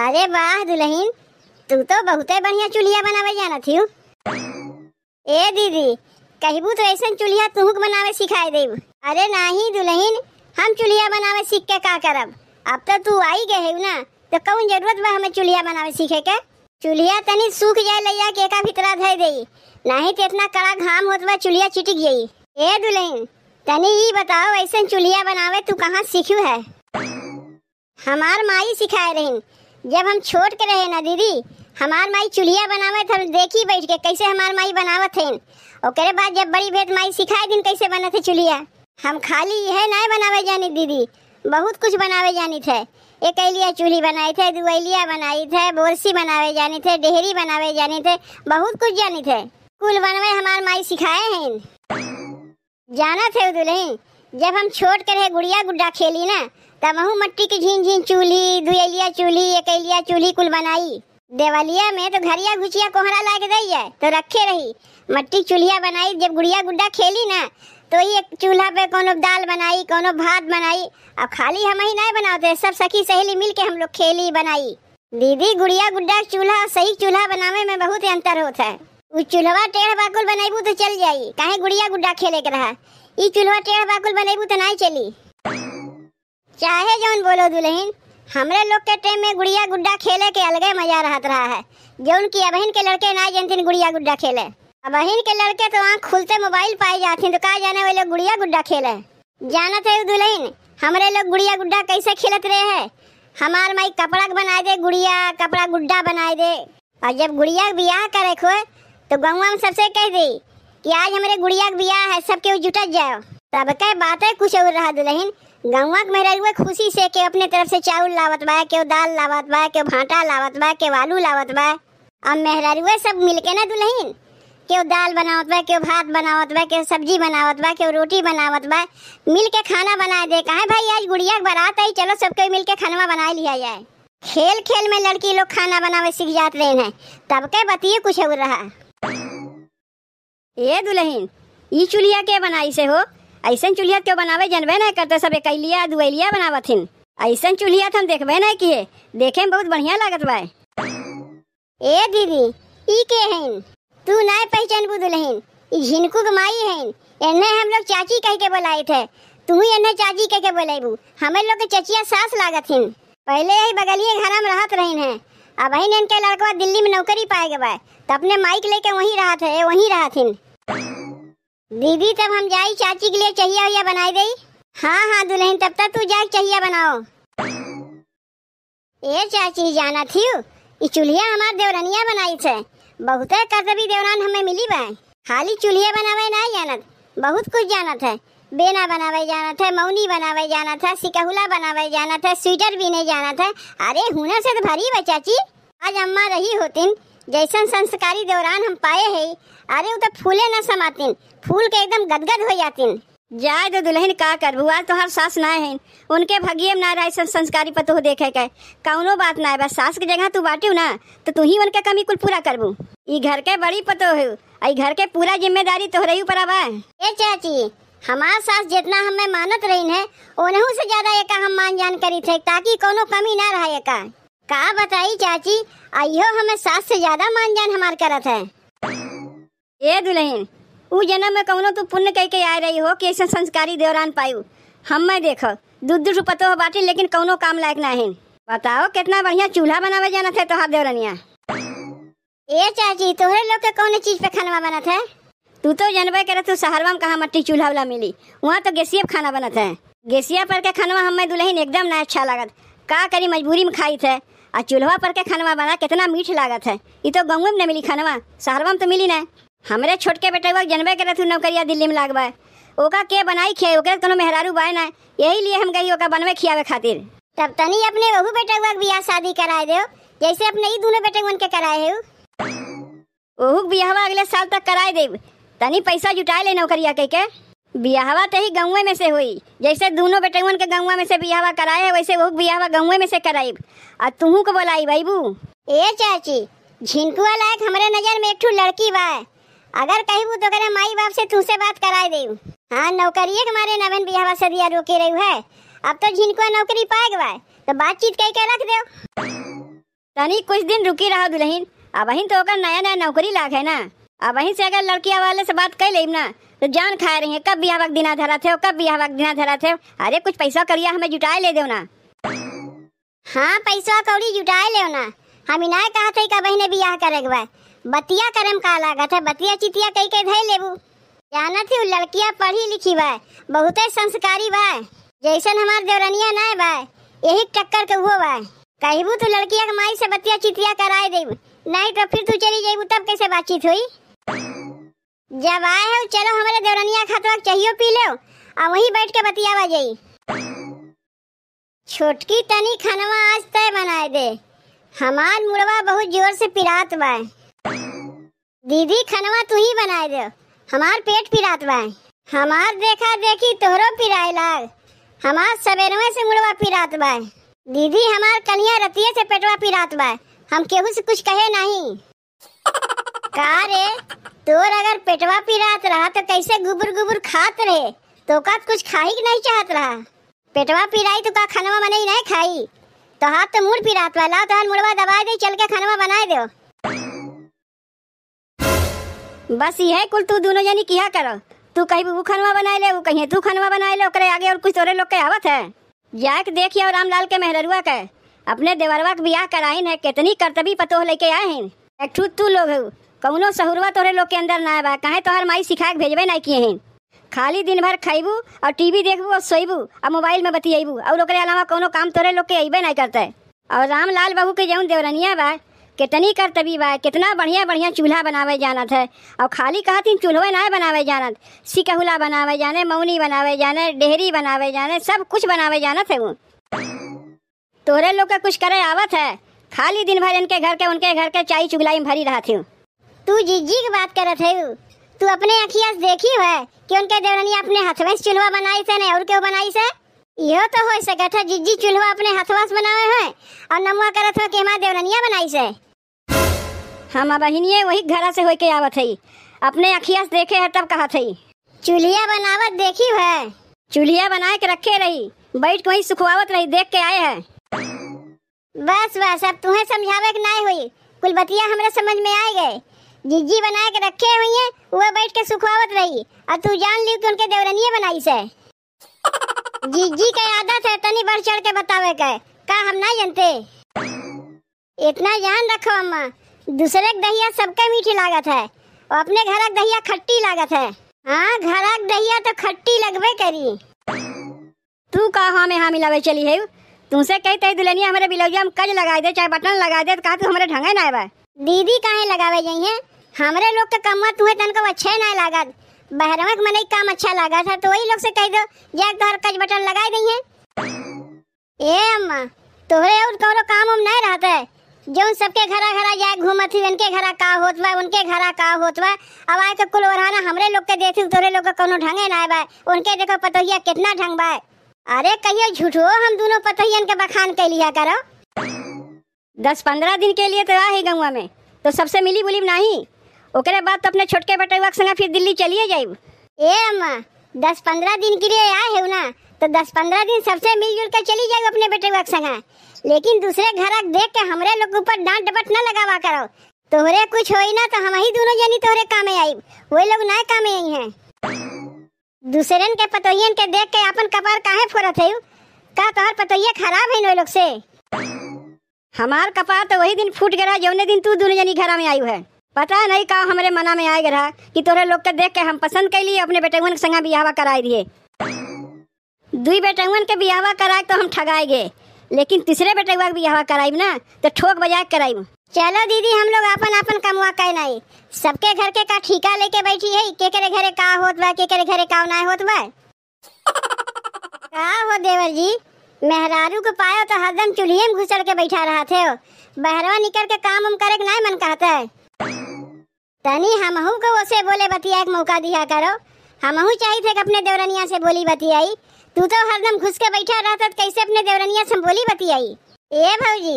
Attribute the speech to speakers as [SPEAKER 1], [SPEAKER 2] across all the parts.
[SPEAKER 1] अरे वाह दुल्हन तू तो बहुत बढ़िया चुलिया बनावे जाना थी ए दीदी कहबू तो ऐसा चूल्हा तुहक बनावे सिखाए दे अरे नहीं दुल्हन हम चुलिया बनावे सीख के का करब अब तो तू आई गए हो ना तो कौन जरूरत बा हमें चुलिया बनावे सीखे के चुलिया तनी सूख जाए लैया के का भितरा धर दे नहीं तो इतना कड़ा घाम होत बा चुलिया चिटिक जाई ए दुल्हन तनी ई बताओ ऐसा चुलिया बनावे तू कहाँ सीखू है हमार माई सिखाए रही जब हम छोट के रहे ना दीदी हमार माई चूल्हिया बनावत हम देखी बैठ के कैसे हमार माई बनावत है और बाद जब बड़ी भेद माई सिखाए दिन कैसे बनत थे चूल्हिया हम खाली यह ना बनावे जानी दीदी बहुत कुछ बनावे जानी थे एक अलिया चूल्ही बनाई थे दुअलिया बनाई थे बोरसी बनावे जानी थे डेहरी बनावे जानी थे बहुत कुछ जानी थे कुल बनवे हमार माई सिखाए हैं जाना थे दुल्ही जब हम छोट कर गुड़िया गुड्डा खेली ना तब हूँ मट्टी की झीन झीन चूल्ही दुएलिया चूल्ही एकेलिया चूल्ही कुल बनाई देवालिया में तो घरिया घुचिया कोहरा ला के है तो रखे रही मट्टी चूल्हिया बनाई जब गुड़िया गुड्डा खेली ना तो ये चूल्हा पे कोनो दाल बनाई कोनो भात बनाई अब खाली हम ही नहीं बनाते सब सखी सहेली मिल के हम लोग खेली बनाई दीदी गुड़िया गुड्डा चूल्हा सही चूल्हा बनावे में बहुत अंतर होता है वो चूल्हा टेढ़ बाकुल बनैबू तो चल जाई काहे गुड़िया गुड्डा खेले के रहा ये चूल्हा टेढ़ बाकुल बनैबू तो नहीं चली चाहे जौन बोलो दुल्हन हमरे लोग के टाइम में गुड़िया गुड्डा खेले के अलग मजा रहत रहा है जौन की अबहिन के लड़के ना जानते गुड़िया गुड्डा खेले अबहिन के लड़के तो वहाँ खुलते मोबाइल पाए जाते तो कहा जाने वाले गुड़िया गुड्डा खेले जाना है दुल्हन हमारे लोग गुड़िया गुड्डा कैसे खेलते रहे है हमारे माई कपड़ा बना दे गुड़िया कपड़ा गुड्डा बनाए दे और जब गुड़िया ब्याह करे खो तो गौवा में सबसे कह दे कि आज हमारे गुड़िया का ब्याह है सबके जुटत जाओ तब कह बात है कुछ और रहा दुल्हन गौवा के मेहरुआ खुशी से के अपने तरफ से चावल लावत बाय के दाल लावत बाय के भाटा लावत बाय के आलू लावत बाय अब मेहरुआ सब मिलके ना दुल्हन के दाल बनावत बाय के भात बनावत बाय के सब्जी बनावत बाय के रोटी बनावत बाय मिल के खाना बना दे कहे भाई आज गुड़िया के बारात आई चलो सबके मिल के खाना बना लिया जाए खेल खेल में लड़की लोग खाना बनावे सीख जाते रहे हैं तब के बतिए कुछ हो रहा ये दुल्हन ई चुलिया के बनाई से हो ऐसा चूल्हा क्यों बनावे जनबे नहीं करते सब एक दुआलिया बनावत थी ऐसा चूल्हा तो हम देखबे नहीं किए देखे में बहुत बढ़िया लगत बा ए दीदी ई के हन तू नहीं पहचान बुदलहिन ई झिनकू के माई है एने हम लोग चाची कह के बुलाए थे तू ही एने चाची कह के बुलाइबू हमें लोग के चचिया सास लागत हिन पहले यही बगलिए घर में रहत रहिन हैं अब इनके लड़कवा दिल्ली में नौकरी पाए गए तो अपने माइक लेके वहीं रहा थे वहीं रहा थीन दीदी तब हम जाई चाची के लिए चाहिए या बनाई गई हाँ हाँ दुल्हन तब तक तो तू जाए चाहिए बनाओ ए चाची जाना थी चूल्हिया हमारे देवरनिया बनाई थे बहुत कर भी देवरान हमें मिली बाय खाली चूल्हिया बनावे ना जानत बहुत कुछ जानत है बेना बनावे जाना था मौनी बनावे जाना था सिकहुला बनावे जाना था स्वेटर भी नहीं जाना था अरे हुनर से तो भरी बा चाची आज अम्मा रही होती जैसन संस्कारी दौरान हम पाए है अरे वो तो फूले न समातिन फूल के एकदम गदगद हो जातिन जाए तो दुल्हन का कर बुआ तो हर सास ना है उनके भगिए ना रहा सब संस्कारी पतोह देखे के कौनो बात ना है बस सास की जगह तू बाटू ना तो तू ही उनके कमी कुल पूरा करबू ई घर के बड़ी पतो है आई घर के पूरा जिम्मेदारी तोहरे ऊपर आवा ए चाची हमार सास जितना हमें मानत रही है उन्हों से ज्यादा एक हम मान जान करी थे ताकि कोनो कमी ना रहे का का बताई चाची आइयो हमें सास से ज्यादा मान जान हमार करत है ए दुल्हन उ जन्म में कौनो तू पुण्य कह के आ रही हो कि ऐसा संस्कारी देवरान पायु हम मैं देखो दूध दूध पतो हो बाटी लेकिन कौनो काम लायक ना है बताओ कितना बढ़िया चूल्हा बनावे जाना था तोहार देवरनिया ए चाची तोहरे लोग के कौन चीज पे खाना बनत है तू तो जनबे कर तू शहरवा में कहा मट्टी चूल्हा वाला मिली वहाँ तो गैसिया खाना बनत है गैसिया पर के खाना हमें दुल्हन एकदम ना अच्छा लागत का करी मजबूरी में खाई थे आ चूल्हा पर के खनवा बना कितना मीठ लागत है ये तो गाँव में न मिली खनवा शहरवा में तो मिली ना हमरे छोटके बेटे वक्त जनबे करे थे नौकरिया दिल्ली में लागवा ओका के बनाई खे ओके तो मेहरारू बाय ना यही लिए हम गई ओका बनवे खियावे खातिर तब तनी अपने बहू बेटे वक ब्याह शादी कराए दे जैसे अपने ही दोनों बेटे वन के कराए है ओहू ब्याह अगले साल तक कराए देब तनी पैसा जुटा ले नौकरिया कह के, के। बियाहवा तो ही गाँव में से हुई जैसे दोनों बेटवन के गाँव में से बियाहवा कराए वैसे वो बियाहवा गाँव में से कराई और तुहू को बोलाई बाबू ए चाची झिनकुआ लायक हमारे नजर में एक लड़की बा अगर कहबू तो करे माई बाप से तुमसे बात कराए दे हाँ नौकरी नौकरिए हमारे नवन बियाहवा से दिया रोके रही है अब तो झिनकुआ नौकरी पाएगा गए तो बातचीत कह के रख दो तनी कुछ दिन रुकी रहा दुल्हन अब तो नया नया नौकरी लाग है ना अब वहीं से अगर लड़किया वाले से बात कर ले ना तो जान खा रही है कब भी वक्त दिना धरा थे कब भी वक्त दिना धरा थे अरे कुछ पैसा करिया हमें जुटाए ले दो ना हाँ पैसा कौड़ी जुटाए ले ना हम इनाय कहा थे कब बहने बियाह करे के बतिया करम का लागत था बतिया चितिया कई के धई लेबू जाना थी लड़किया पढ़ी लिखी बाय बहुत संस्कारी बाय जैसन हमार देवरनिया ना बाय यही टक्कर के हुआ बाय कहबू तो लड़किया के माई से बतिया चितिया कराए देबू नहीं तो फिर तू चली जाबू तब कैसे बातचीत हुई जब आए हो चलो हमारे देवरनिया खतवा तो चाहिए पी लो और वही बैठ के बतिया बजे छोटकी तनी खनवा आज तय बनाए दे हमार मुड़वा बहुत जोर से पिरात बा दीदी खनवा तू ही बनाए दे हमार पेट पिरात बा हमार देखा देखी तोहरो पिराए लाग हमार सवेरवे से मुड़वा पिरात बा दीदी हमार कलिया रतिये से पेटवा पिरात बा हम केहू से कुछ कहे नहीं का रे तोर अगर पेटवा पिरात रहा तो कैसे गुबर गुबर खात रहे तो का कुछ खाई नहीं चाहत रहा पेटवा पिराई तो का खानवा बनाई नहीं खाई तो हाथ तो मुड़ पिरात वाला तो हाथ मुड़वा दबा दे चल के खानवा बनाए दो बस ये है कुल तू दोनों जानी किया करो तू कहीं वो खनवा बनाए ले वो कहीं तू खनवा बनाए ले ओकरे आगे और कुछ तोरे लोग के आवत है जाक देखिए और रामलाल के महररुआ के अपने देवरवा के ब्याह कराइन है कितनी कर्तव्य पतोह लेके आए हैं एक तू लोग कौनो सहुरवा तोरे लोग के अंदर ना बा काहे तोहर माई सिखा के भेजबे ना किए हैं खाली दिन भर खाइबू और टीवी देखबू और सोईबू और मोबाइल में बतियाबू और ओकरे अलावा कोनो काम तोरे लोग के अबे ना करते और रामलाल बाबू के जौन देवरनिया बा कितनी तभी बा कितना बढ़िया बढ़िया चूल्हा बनावे जानत है और खाली थी चूल्हे ना बनावे जानत सिकहुला बनावे जाने मौनी बनावे जाने डेहरी बनावे जाने सब कुछ बनावे जानत है वो तोरे लोग का कुछ करे आवत है खाली दिन भर इनके घर के उनके घर के चाय चुगलाई में भरी रहा थी तू जीजी की बात करत है तू अपने अखिया देखी है कि उनके देवरानी अपने हथवास से बनाई से नहीं और क्यों बनाई से यह तो हो सके था जीजी चूल्हा अपने हथवास से बनावे है और नमुआ करत है कि हमारे देवरनिया बनाई से हम हाँ, बहनिए वही घर से होके आवत है अपने अखिया देखे है तब कहत है चूल्हिया बनावत देखी है चूल्हिया बना के रखे रही बैठ के वही सुखवावत रही देख के आए है बस बस अब तुम्हें समझावे के नहीं हुई कुल बतिया हमारे समझ में आए गए जीजी बना के रखे हुई है वो बैठ के सुखावत रही और तू जान ली कि उनके देवरनिये बनाई से जीजी का आदत है तनी बढ़ चढ़ के बतावे का का हम ना जानते इतना जान रखो अम्मा दूसरे के दहिया सबके मीठी लागत है और अपने घर का दहिया खट्टी लागत है हाँ घर का दहिया तो खट्टी लगबे करी तू का हाँ में हाँ मिलावे चली है तुमसे कही तई दुल्हनिया हमारे बिलौजिया हम कज लगा दे चाहे बटन लगा दे तो कहा तू हमारे ढंगे ना आए दीदी काहे लगावे जाइए हमरे लोग के कमवा तुहे तनका अच्छे ना लागत बहरवा के मनई काम अच्छा लागत है तो वही लोग से कह दो जा घर कज बटन लगा दी है ए अम्मा तोरे और कोरो काम हम नहीं रहता है जो उन सबके घर घर जाए घूमत ही उनके घर का होत बा उनके घर का होत बा अब आए तो कुल ओढ़ाना हमरे लोग के देखी तोरे लोग का कोनो ढंगे ना बा उनके देखो पतोहिया कितना ढंग बा अरे कहियो झूठो हम दोनों पतोहियन के बखान के लिया करो दस पंद्रह दिन के लिए तो आ ही गंगा में तो सबसे मिली बुली नहीं ओकरे बाद तो अपने छोटके बटुआ के संगे फिर दिल्ली चलिए जाइब ए अम्मा दस पंद्रह दिन के लिए आए हो ना तो दस पंद्रह दिन सबसे मिलजुल कर चली जाइब अपने बेटे के संगे लेकिन दूसरे घर देख के हमारे लोग ऊपर डांट डपट न लगावा करो तोहरे कुछ हो ना तो हम ही दोनों जनी तोहरे काम में आई वही लोग नए काम में आई है दूसरे के पतोहियन के देख के अपन कपार काहे फोरत है का तोहर पतोहिया खराब है लोग से हमार कपार तो वही दिन फूट गया जोने दिन तू दोनों जनी घर में आयु है पता नहीं का हमारे मना में आए रहा कि तोरे लोग के देख के हम पसंद लिए अपने बेटुअन के संगा बियाहवा कराए दिए दुई बेटुअन के बियाहवा कराए तो हम ठगाए गए लेकिन तीसरे बेटुआ के बियाहवा कराई ना तो ठोक बजाय कराई चलो दीदी हम लोग अपन अपन कमुआ कह नहीं सबके घर के का ठीका लेके बैठी है के करे घरे का होत बा के करे घरे का ना होत बा का हो देवर जी मेहरारू को पायो तो हरदम चूल्हे में घुसड़ के बैठा रहा थे बहरवा निकल के काम उम करे के नहीं मन कहता है तनी हमहू को उसे बोले बतिया एक मौका दिया करो हमहू चाहिए थे कि अपने देवरनिया से बोली बतियाई तू तो हरदम घुस के बैठा रहता तो कैसे अपने देवरनिया से बोली बतियाई ए भौजी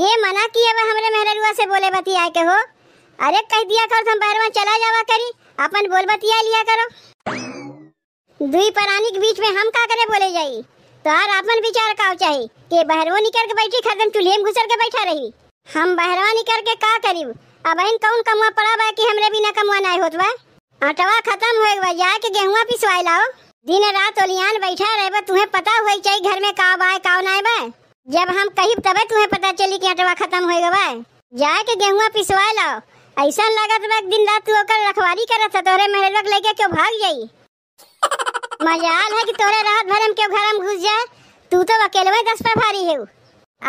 [SPEAKER 1] के मना किए वह हमरे मेहरुआ से बोले बतिया के हो अरे कह दिया कर तुम तो बैरवा चला जावा करी अपन बोल बतिया लिया करो दुई परानी के बीच में हम का करे बोले जाई तो यार अपन विचार का चाहिए के बहरवा निकल के बैठी खरदम चूल्हे में घुसर के बैठा रही हम बहरवा निकल के का करीब बहन कौन कमवा पड़ा बा कि हमरे बिना कमवा नहीं होत बा आटवा खत्म हो गए जा के गेहुआ पिसवाई लाओ दिन रात ओलियान बैठा रहे बा तुम्हें पता हो चाहिए घर में का बाय का ना बा जब हम कही तबे तुम्हें पता चली कि आटवा खत्म हो गए बा जाए के गेहुआ पिसवाई लाओ ऐसा लगत बा दिन रात तू ओकर रखवाली करत था तोरे महल मेहरबक लेके क्यों भाग जाई मजाल है कि तोरे रात भर हम क्यों घर में घुस जाए तू तो अकेले दस पर भारी है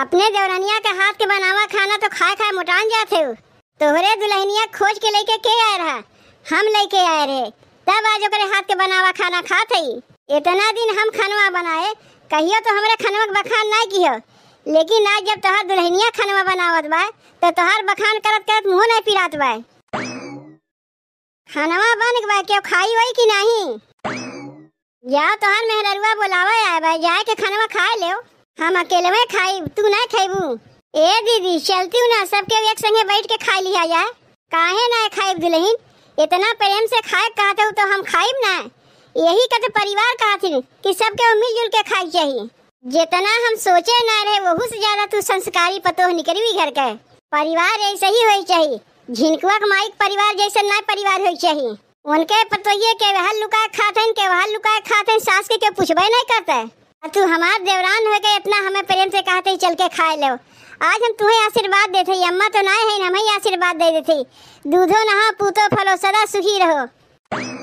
[SPEAKER 1] अपने देवरानिया के हाथ के बनावा खाना तो खाए खाए मोटान जाते हो तोहरे दुलहनिया खोज के लेके के आए रहा हम लेके आए रहे तब आज ओकरे हाथ के बनावा खाना खात हई इतना दिन हम खनवा बनाए कहियो तो हमारे खनवा बखान ना कियो लेकिन आज जब तोहर दुल्हनिया खनवा बनावत बा तो तोहर बखान करत करत मुंह नहीं पिरात बा खनवा बन बा क्यों खाई वही कि नहीं जा तोहर मेहररुआ बुलावा आए बा जाए के खनवा खा लेओ हम अकेले में खाई तू ना खेबू ए दीदी चलती हूँ ना सबके एक संगे बैठ के खा लिया जाए काहे ना खाए दुल्हीन इतना प्रेम से खाए कहते हो तो हम खाए ना यही का तो परिवार कहा थी कि सबके मिलजुल के खाई चाहिए जितना हम सोचे ना रहे वहू से ज्यादा तू संस्कारी पतो निकली हुई घर के परिवार ऐसे ही हो चाहिए झिनकुआ माइक परिवार जैसे ना परिवार हो चाहिए उनके पतोइए के वह लुकाए खाते के वह लुकाए खाते सास के क्यों पूछबे नहीं करते तू हमारे देवरान हो गए इतना हमें प्रेम से कहते चल के खाए लो आज हम तुम्हें आशीर्वाद देते अम्मा तो नाए हैं हम ही आशीर्वाद दे देते दूधो नहा पूतो फलो सदा सुखी रहो